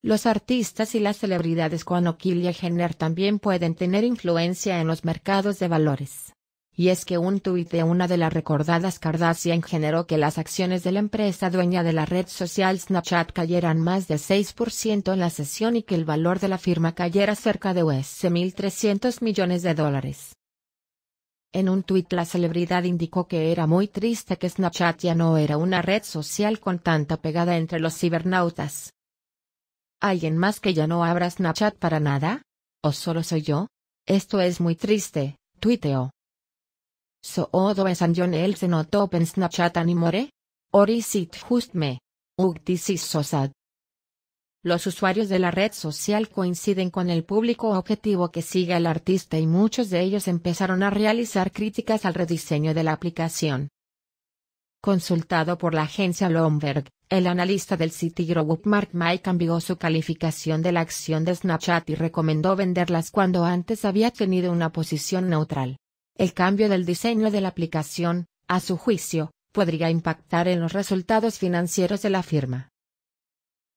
Los artistas y las celebridades con y Jenner también pueden tener influencia en los mercados de valores. Y es que un tuit de una de las recordadas Kardashian generó que las acciones de la empresa dueña de la red social Snapchat cayeran más de 6% en la sesión y que el valor de la firma cayera cerca de US 1.300 millones de dólares. En un tuit la celebridad indicó que era muy triste que Snapchat ya no era una red social con tanta pegada entre los cibernautas ¿Alguien más que ya no abra Snapchat para nada? ¿O solo soy yo? Esto es muy triste, tuiteo. ¿Sodo es John el se notó Snapchat animore? Or is just me? ¿Ug Los usuarios de la red social coinciden con el público objetivo que sigue al artista y muchos de ellos empezaron a realizar críticas al rediseño de la aplicación. Consultado por la agencia Lomberg, el analista del Citigroup Mark May cambió su calificación de la acción de Snapchat y recomendó venderlas cuando antes había tenido una posición neutral. El cambio del diseño de la aplicación, a su juicio, podría impactar en los resultados financieros de la firma.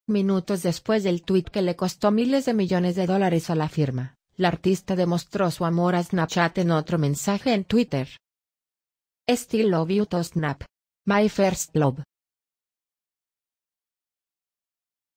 Minutos después del tuit que le costó miles de millones de dólares a la firma, la artista demostró su amor a Snapchat en otro mensaje en Twitter. Still love you to Snap. My First Love